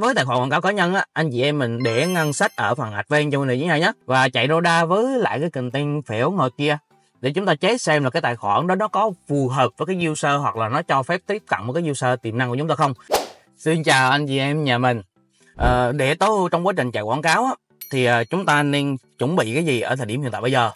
với tài khoản quảng cáo cá nhân á anh chị em mình để ngân sách ở phần advance cho mình này nhé và chạy roda với lại cái content phễu ngồi kia để chúng ta chế xem là cái tài khoản đó nó có phù hợp với cái user hoặc là nó cho phép tiếp cận với cái user tiềm năng của chúng ta không xin chào anh chị em nhà mình à, để tối trong quá trình chạy quảng cáo á, thì ờ, chúng ta nên chuẩn bị cái gì ở thời điểm hiện tại bây giờ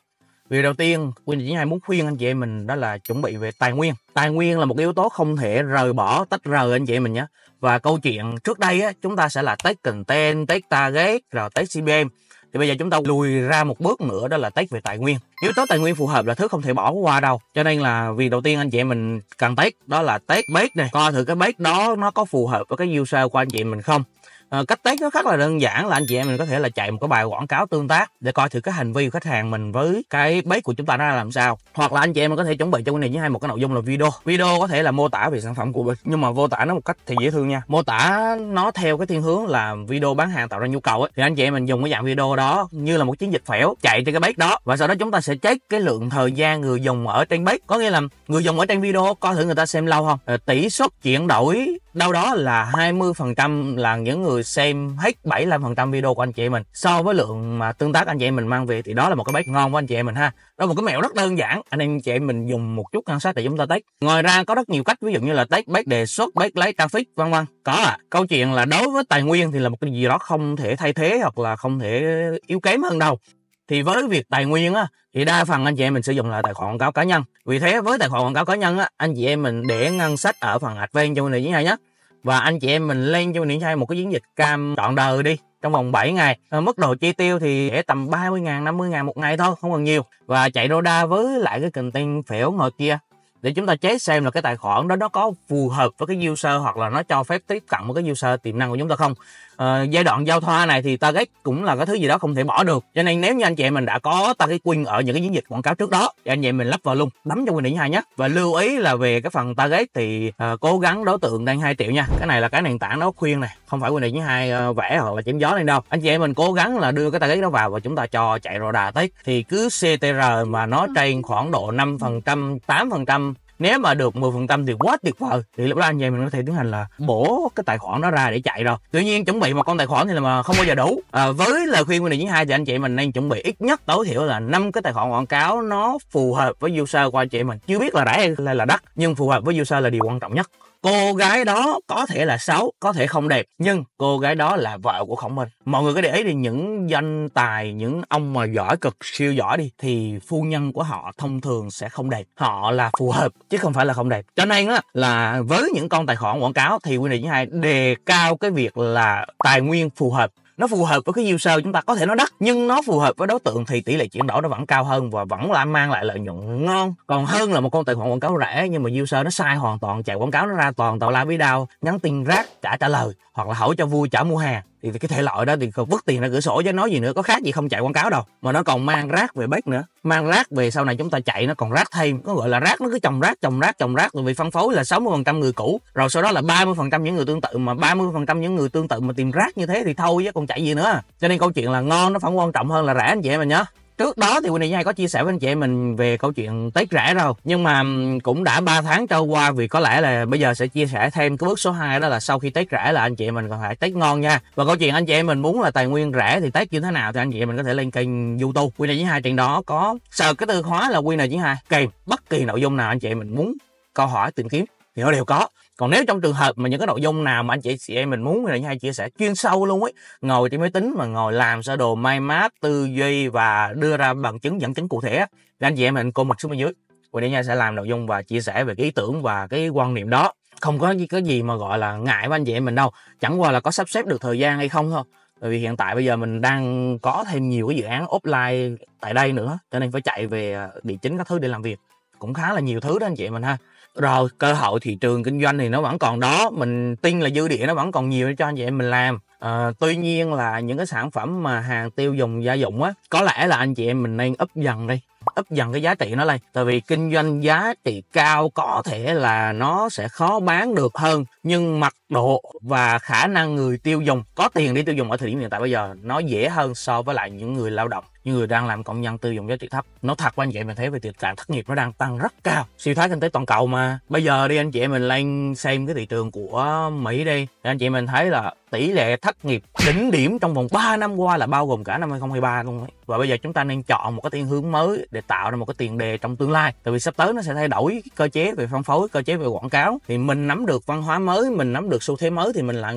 Việc đầu tiên, Quyên chỉ hai muốn khuyên anh chị em mình đó là chuẩn bị về tài nguyên. Tài nguyên là một yếu tố không thể rời bỏ, tách rời anh chị em mình nhé. Và câu chuyện trước đây á, chúng ta sẽ là test content, test target, rồi test CPM. Thì bây giờ chúng ta lùi ra một bước nữa đó là test về tài nguyên. Yếu tố tài nguyên phù hợp là thứ không thể bỏ qua đâu. Cho nên là việc đầu tiên anh chị em mình cần test đó là test bếp này. Coi thử cái bếp đó nó có phù hợp với cái user của anh chị mình không. Ờ, cách test nó rất là đơn giản là anh chị em mình có thể là chạy một cái bài quảng cáo tương tác để coi thử cái hành vi của khách hàng mình với cái bếp của chúng ta nó là làm sao hoặc là anh chị em mình có thể chuẩn bị cho cái này với hai một cái nội dung là video video có thể là mô tả về sản phẩm của mình nhưng mà mô tả nó một cách thì dễ thương nha mô tả nó theo cái thiên hướng là video bán hàng tạo ra nhu cầu ấy thì anh chị em mình dùng cái dạng video đó như là một chiến dịch phẻo chạy trên cái bếp đó và sau đó chúng ta sẽ check cái lượng thời gian người dùng ở trên bếp có nghĩa là người dùng ở trên video coi thử người ta xem lâu không ờ, tỷ suất chuyển đổi đâu đó là 20% là những người người xem hết 75% video của anh chị mình so với lượng mà tương tác anh chị em mình mang về thì đó là một cái bếp ngon của anh chị em mình ha đó là một cái mẹo rất đơn giản anh em chị em mình dùng một chút ngân sách để chúng ta test ngoài ra có rất nhiều cách ví dụ như là test bếp đề xuất bếp lấy traffic vân vân có à câu chuyện là đối với tài nguyên thì là một cái gì đó không thể thay thế hoặc là không thể yếu kém hơn đâu thì với việc tài nguyên á thì đa phần anh chị em mình sử dụng là tài khoản quảng cáo cá nhân vì thế với tài khoản quảng cáo cá nhân á anh chị em mình để ngân sách ở phần advent cho mình này với nhau nhé và anh chị em mình lên cho Nguyễn Sai một cái chiến dịch cam trọn đời đi trong vòng 7 ngày ờ, mức độ chi tiêu thì để tầm 30 ngàn 50 ngàn một ngày thôi không cần nhiều và chạy đô đa với lại cái content phễu ngồi kia để chúng ta chế xem là cái tài khoản đó nó có phù hợp với cái user hoặc là nó cho phép tiếp cận một cái user tiềm năng của chúng ta không uh, giai đoạn giao thoa này thì target cũng là cái thứ gì đó không thể bỏ được cho nên nếu như anh chị em mình đã có target win ở những cái chiến dịch quảng cáo trước đó thì anh chị em mình lắp vào luôn bấm cho quyền định hai nhé và lưu ý là về cái phần target thì uh, cố gắng đối tượng đang hai triệu nha cái này là cái nền tảng nó khuyên này không phải quyền định hai uh, vẽ hoặc là chém gió này đâu anh chị em mình cố gắng là đưa cái target đó vào và chúng ta cho chạy rồi đà tết thì cứ CTR mà nó ừ. trên khoảng độ 5 phần trăm tám phần trăm nếu mà được 10% thì quá tuyệt vời thì lúc đó anh em mình có thể tiến hành là bổ cái tài khoản đó ra để chạy rồi tuy nhiên chuẩn bị một con tài khoản thì là mà không bao giờ đủ à, với lời khuyên của này hai thì anh chị mình nên chuẩn bị ít nhất tối thiểu là năm cái tài khoản quảng cáo nó phù hợp với user của anh chị mình chưa biết là rẻ hay là đắt nhưng phù hợp với user là điều quan trọng nhất cô gái đó có thể là xấu có thể không đẹp nhưng cô gái đó là vợ của khổng minh mọi người có để ý đi những danh tài những ông mà giỏi cực siêu giỏi đi thì phu nhân của họ thông thường sẽ không đẹp họ là phù hợp chứ không phải là không đẹp cho nên á là với những con tài khoản quảng cáo thì quy định hai đề cao cái việc là tài nguyên phù hợp nó phù hợp với cái yield sell chúng ta có thể nó đắt nhưng nó phù hợp với đối tượng thì tỷ lệ chuyển đổi nó vẫn cao hơn và vẫn là mang lại lợi nhuận ngon còn hơn là một con tài khoản quảng cáo rẻ nhưng mà user nó sai hoàn toàn chạy quảng cáo nó ra toàn tàu la với đau nhắn tin rác trả trả lời hoặc là hỏi cho vui trả mua hàng thì cái thể loại đó thì vứt tiền ra cửa sổ chứ nói gì nữa có khác gì không chạy quảng cáo đâu mà nó còn mang rác về bếp nữa mang rác về sau này chúng ta chạy nó còn rác thêm có gọi là rác nó cứ chồng rác chồng rác chồng rác rồi bị phân phối là 60% người cũ rồi sau đó là 30% những người tương tự mà 30% những người tương tự mà tìm rác như thế thì thôi chứ còn chạy gì nữa cho nên câu chuyện là ngon nó vẫn quan trọng hơn là rẻ anh chị em mình nhớ trước đó thì Quỳnh Thị Nhai có chia sẻ với anh chị mình về câu chuyện Tết rẻ đâu nhưng mà cũng đã 3 tháng trôi qua vì có lẽ là bây giờ sẽ chia sẻ thêm cái bước số 2 đó là sau khi Tết rẻ là anh chị mình còn phải Tết ngon nha và câu chuyện anh chị em mình muốn là tài nguyên rẻ thì Tết như thế nào thì anh chị mình có thể lên kênh YouTube Quỳnh Thị Nhai trên đó có sờ cái từ khóa là Quỳnh Thị Nhai kèm bất kỳ nội dung nào anh chị mình muốn câu hỏi tìm kiếm thì nó đều có còn nếu trong trường hợp mà những cái nội dung nào mà anh chị chị em mình muốn thì hay chia sẻ chuyên sâu luôn ấy ngồi trên máy tính mà ngồi làm sơ đồ may map tư duy và đưa ra bằng chứng dẫn chứng cụ thể thì anh chị em mình comment xuống bên dưới Quỳnh Đi Nha sẽ làm nội dung và chia sẻ về cái ý tưởng và cái quan niệm đó không có cái gì mà gọi là ngại với anh chị em mình đâu chẳng qua là có sắp xếp được thời gian hay không thôi bởi vì hiện tại bây giờ mình đang có thêm nhiều cái dự án offline tại đây nữa cho nên phải chạy về địa chính các thứ để làm việc cũng khá là nhiều thứ đó anh chị em mình ha rồi cơ hội thị trường kinh doanh thì nó vẫn còn đó mình tin là dư địa nó vẫn còn nhiều để cho anh chị em mình làm à, tuy nhiên là những cái sản phẩm mà hàng tiêu dùng gia dụng á có lẽ là anh chị em mình nên ấp dần đi ấp dần cái giá trị nó lên tại vì kinh doanh giá trị cao có thể là nó sẽ khó bán được hơn nhưng mặc độ và khả năng người tiêu dùng có tiền đi tiêu dùng ở thời điểm hiện tại bây giờ nó dễ hơn so với lại những người lao động những người đang làm công nhân tiêu dùng giá trị thấp nó thật với anh chị em mình thấy về tình trạng thất nghiệp nó đang tăng rất cao siêu thái kinh tế toàn cầu mà bây giờ đi anh chị em mình lên xem cái thị trường của mỹ đi thì anh chị mình thấy là tỷ lệ thất nghiệp đỉnh điểm trong vòng 3 năm qua là bao gồm cả năm 2023 luôn ấy. Và bây giờ chúng ta nên chọn một cái tiền hướng mới để tạo ra một cái tiền đề trong tương lai. Tại vì sắp tới nó sẽ thay đổi cơ chế về phân phối, cơ chế về quảng cáo. Thì mình nắm được văn hóa mới, mình nắm được xu thế mới thì mình là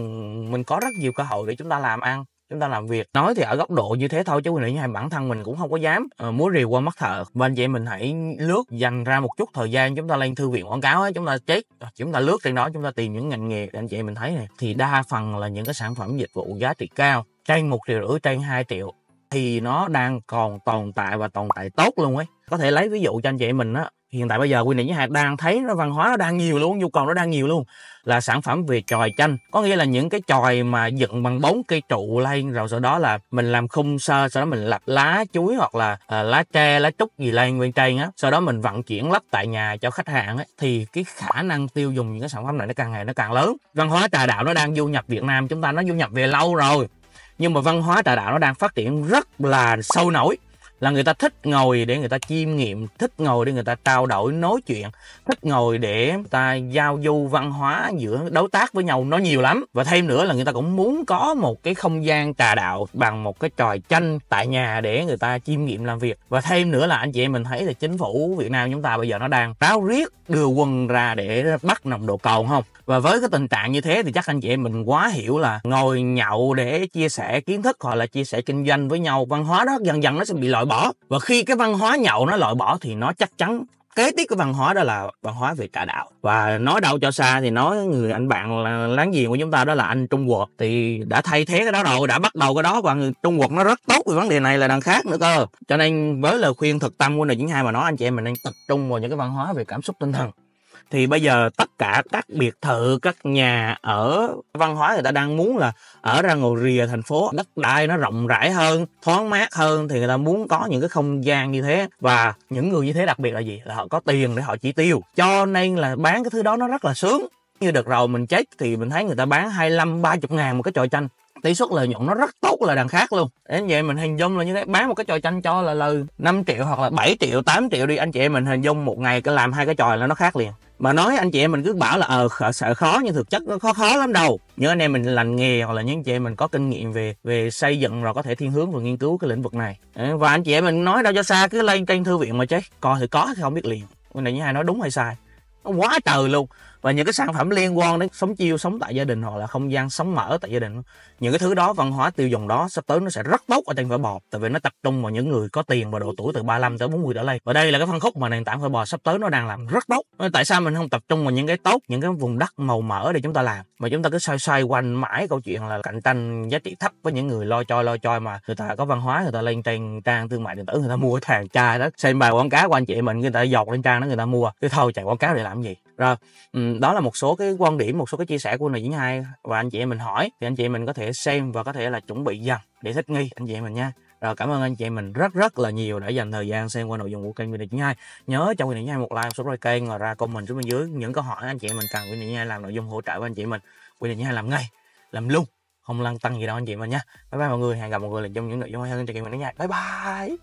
mình có rất nhiều cơ hội để chúng ta làm ăn chúng ta làm việc nói thì ở góc độ như thế thôi chứ quý quyền nghĩ bản thân mình cũng không có dám uh, múa rìu qua mắt thợ bên vậy mình hãy lướt dành ra một chút thời gian chúng ta lên thư viện quảng cáo ấy, chúng ta chết chúng ta lướt trên đó chúng ta tìm những ngành nghề anh chị mình thấy này thì đa phần là những cái sản phẩm dịch vụ giá trị cao trên một triệu rưỡi trên 2 triệu thì nó đang còn tồn tại và tồn tại tốt luôn ấy có thể lấy ví dụ cho anh chị mình á hiện tại bây giờ quy định với hạt đang thấy nó văn hóa nó đang nhiều luôn nhu cầu nó đang nhiều luôn là sản phẩm về tròi chanh có nghĩa là những cái tròi mà dựng bằng bốn cây trụ lên rồi sau đó là mình làm khung sơ sau đó mình lập lá chuối hoặc là à, lá tre lá trúc gì lên nguyên trên á sau đó mình vận chuyển lắp tại nhà cho khách hàng ấy thì cái khả năng tiêu dùng những cái sản phẩm này nó càng ngày nó càng lớn văn hóa trà đạo nó đang du nhập việt nam chúng ta nó du nhập về lâu rồi nhưng mà văn hóa trà đạo nó đang phát triển rất là sâu nổi là người ta thích ngồi để người ta chiêm nghiệm thích ngồi để người ta trao đổi nói chuyện thích ngồi để người ta giao du văn hóa giữa đối tác với nhau nó nhiều lắm và thêm nữa là người ta cũng muốn có một cái không gian trà đạo bằng một cái tròi tranh tại nhà để người ta chiêm nghiệm làm việc và thêm nữa là anh chị em mình thấy là chính phủ việt nam chúng ta bây giờ nó đang ráo riết đưa quân ra để bắt nồng độ cồn không và với cái tình trạng như thế thì chắc anh chị em mình quá hiểu là ngồi nhậu để chia sẻ kiến thức hoặc là chia sẻ kinh doanh với nhau văn hóa đó dần dần nó sẽ bị loại bỏ và khi cái văn hóa nhậu nó loại bỏ thì nó chắc chắn kế tiếp cái văn hóa đó là văn hóa về trà đạo và nói đâu cho xa thì nói người anh bạn là láng giềng của chúng ta đó là anh Trung Quốc thì đã thay thế cái đó rồi đã bắt đầu cái đó và người Trung Quốc nó rất tốt về vấn đề này là đằng khác nữa cơ cho nên với lời khuyên thực tâm của nền những hai mà nói anh chị em mình nên tập trung vào những cái văn hóa về cảm xúc tinh thần thì bây giờ tất cả các biệt thự các nhà ở văn hóa người ta đang muốn là ở ra ngồi rìa thành phố đất đai nó rộng rãi hơn thoáng mát hơn thì người ta muốn có những cái không gian như thế và những người như thế đặc biệt là gì là họ có tiền để họ chi tiêu cho nên là bán cái thứ đó nó rất là sướng như đợt rồi mình chết thì mình thấy người ta bán 25 30 ngàn một cái trò tranh tỷ suất lợi nhuận nó rất tốt là đằng khác luôn đến vậy mình hình dung là như thế bán một cái trò tranh cho là lời 5 triệu hoặc là 7 triệu 8 triệu đi anh chị em mình hình dung một ngày cái làm hai cái trò là nó khác liền mà nói anh chị em mình cứ bảo là ờ à, sợ khó nhưng thực chất nó khó khó lắm đâu những anh em mình lành nghề hoặc là những anh chị em mình có kinh nghiệm về về xây dựng rồi có thể thiên hướng và nghiên cứu cái lĩnh vực này ờ, và anh chị em mình nói đâu cho xa cứ lên trên thư viện mà chứ coi thì có thì không biết liền cái này như hai nói đúng hay sai nó quá trời luôn và những cái sản phẩm liên quan đến sống chiêu sống tại gia đình hoặc là không gian sống mở tại gia đình những cái thứ đó văn hóa tiêu dùng đó sắp tới nó sẽ rất tốt ở trên phở bò tại vì nó tập trung vào những người có tiền và độ tuổi từ 35 tới 40 trở lên và đây là cái phân khúc mà nền tảng phở bò sắp tới nó đang làm rất tốt tại sao mình không tập trung vào những cái tốt những cái vùng đất màu mỡ để chúng ta làm mà chúng ta cứ xoay xoay quanh mãi câu chuyện là cạnh tranh giá trị thấp với những người lo choi lo choi mà người ta có văn hóa người ta lên trên trang thương mại điện tử người ta mua cái thằng chai đó xem bài quảng cáo của anh chị mình người ta dọc lên trang đó người ta mua cái thôi chạy quảng cáo để làm gì rồi đó là một số cái quan điểm một số cái chia sẻ của nữ diễn hai và anh chị em mình hỏi thì anh chị em mình có thể xem và có thể là chuẩn bị dần để thích nghi anh chị em mình nha rồi cảm ơn anh chị em mình rất rất là nhiều đã dành thời gian xem qua nội dung của kênh Vinny 92. Nhớ cho Vinny 92 một like, subscribe kênh và ra comment xuống bên dưới những câu hỏi anh chị em mình cần Vinny 92 làm nội dung hỗ trợ với anh chị mình. Vinny 92 làm ngay, làm luôn, không lăn tăng gì đâu anh chị mình nha. Bye bye mọi người, hẹn gặp mọi người lần trong những nội dung hay hơn cho kênh Vinny 92. Bye bye.